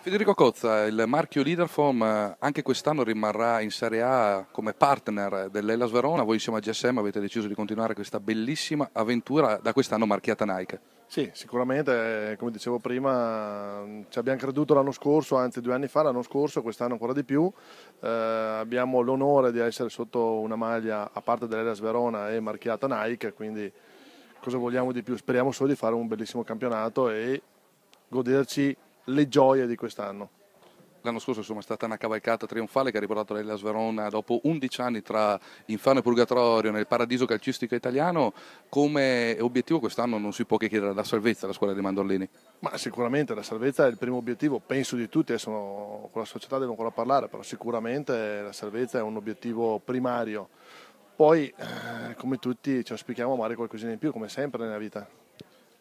Federico Cozza, il marchio Leaderform eh, anche quest'anno rimarrà in Serie A come partner dell'Elas Verona, voi insieme a GSM avete deciso di continuare questa bellissima avventura da quest'anno marchiata Nike. Sì, sicuramente, eh, come dicevo prima, mm, ci abbiamo creduto l'anno scorso, anzi due anni fa, l'anno scorso, quest'anno ancora di più. Eh, abbiamo l'onore di essere sotto una maglia a parte dell'Elas Verona e marchiata Nike, quindi cosa vogliamo di più? Speriamo solo di fare un bellissimo campionato e goderci le gioie di quest'anno. L'anno scorso insomma, è stata una cavalcata trionfale che ha riportato l'Ellas Verona dopo 11 anni tra Infano e Purgatorio nel paradiso calcistico italiano. Come obiettivo quest'anno non si può che chiedere la salvezza alla squadra di Mandolini? Ma sicuramente la salvezza è il primo obiettivo, penso di tutti, adesso con la società devo ancora parlare, però sicuramente la salvezza è un obiettivo primario. Poi, eh, come tutti, ci auspichiamo a mare qualcosina in più, come sempre nella vita.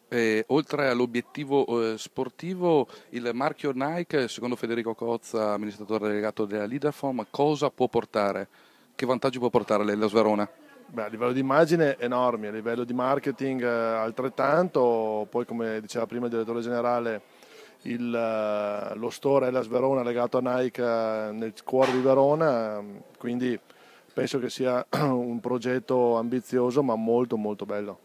E, eh, oltre all'obiettivo eh, sportivo, il marchio Nike, secondo Federico Cozza, amministratore delegato della Lidafom, cosa può portare? Che vantaggi può portare la Sverona? Beh, a livello di immagine enormi, a livello di marketing eh, altrettanto, poi come diceva prima il direttore generale, il, eh, lo store la Sverona legato a Nike eh, nel cuore di Verona, quindi penso che sia un progetto ambizioso ma molto molto bello.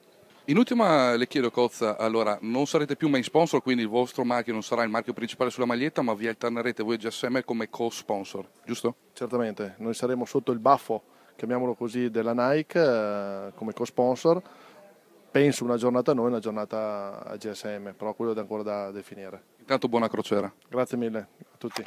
In ultima le chiedo Cozza, allora non sarete più main sponsor, quindi il vostro marchio non sarà il marchio principale sulla maglietta, ma vi alternerete voi e GSM come co-sponsor, giusto? Certamente, noi saremo sotto il baffo, chiamiamolo così, della Nike eh, come co-sponsor. Penso una giornata a noi e una giornata a GSM, però quello è ancora da definire. Intanto buona crociera. Grazie mille a tutti.